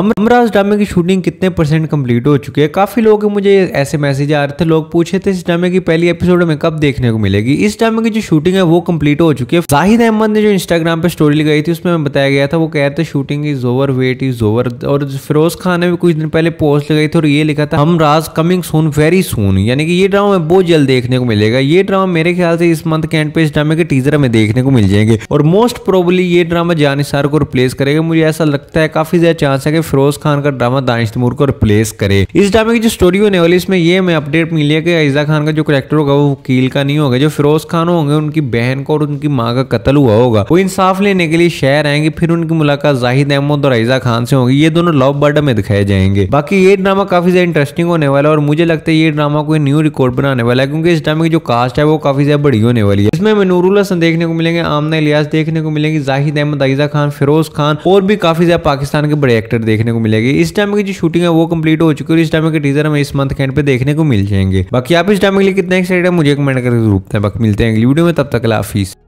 अमराज हमराज ड्रामे की शूटिंग कितने परसेंट कंप्लीट हो चुकी है काफ़ी लोग मुझे ऐसे मैसेज आ रहे थे लोग पूछे थे इस ड्रामे की पहली एपिसोड में कब देखने को मिलेगी इस ड्रामे की जो शूटिंग है वो कंप्लीट हो चुकी है जाहिद अहमद ने जो इंस्टाग्राम पर स्टोरी लगाई थी उसमें बताया गया था वो कह रहे थे shooting is over wait is over और फिरोज खान ने भी कुछ दिन पहले पोस्ट लगाई थी और ये लिखा था हमराज कमिंग सून वेरी सून यानी कि ये ड्रामा बहुत जल्द देखने को मिलेगा ये ड्रामा मेरे ख्याल से इस मंथ के एंड पे इस ड्रामे के टीजर में देखने को मिल जाएंगे और मोस्ट प्रोबली ये ड्रामा जानिसार को रिप्लेस करेगा मुझे ऐसा लगता है काफी ज्यादा चांस है कि फिरोज खान का ड्रामा दानिश तमूर को रिप्लेस करे इस ड्रामे की जो स्टोरी होने वाली इसमें यह हमें अपडेट मिली है कि अज्जा खान का जो करेक्टर होगा वो वकील का नहीं होगा जो फिरोज खान होंगे उनकी बहन को और उनकी माँ का कत्ल हुआ होगा वो इंसाफ लेने के लिए शहर आएंगे फिर उनकी मुलाकात जाहिद अहमद और अज्जा खान से होगी ये दोनों लव बर्ड में दिखाए जाएंगे बाकी ये ड्रामा काफी ज्यादा इंटरेस्टिंग होने वाला है और मुझे लगता है ये ड्रामा कोई न्यू रिकॉर्ड बनाने वाला है क्योंकि इस ड्रामे की जो कास्ट है वो काफी ज्यादा बड़ी होने वाली है इसमें नूरुल हसन देखने को मिलेंगे आमना इलियास देखने को मिलेंगे जाहिद अहमद आयजा खान फिरोज खान और भी काफी ज्यादा पाकिस्तान के बड़े एक्टर देखने देखने को मिलेगी इस टाइम की जो शूटिंग है वो कंप्लीट हो चुकी है और इस टाइम के टीजर हमें इस मंथ के एंड पे देखने को मिल जाएंगे बाकी आप इस टाइम के लिए कितना एक्साइटेड है मुझे कमेंट करके जरूर बाकी मिलते हैं अगली वीडियो में तब तक लाफिस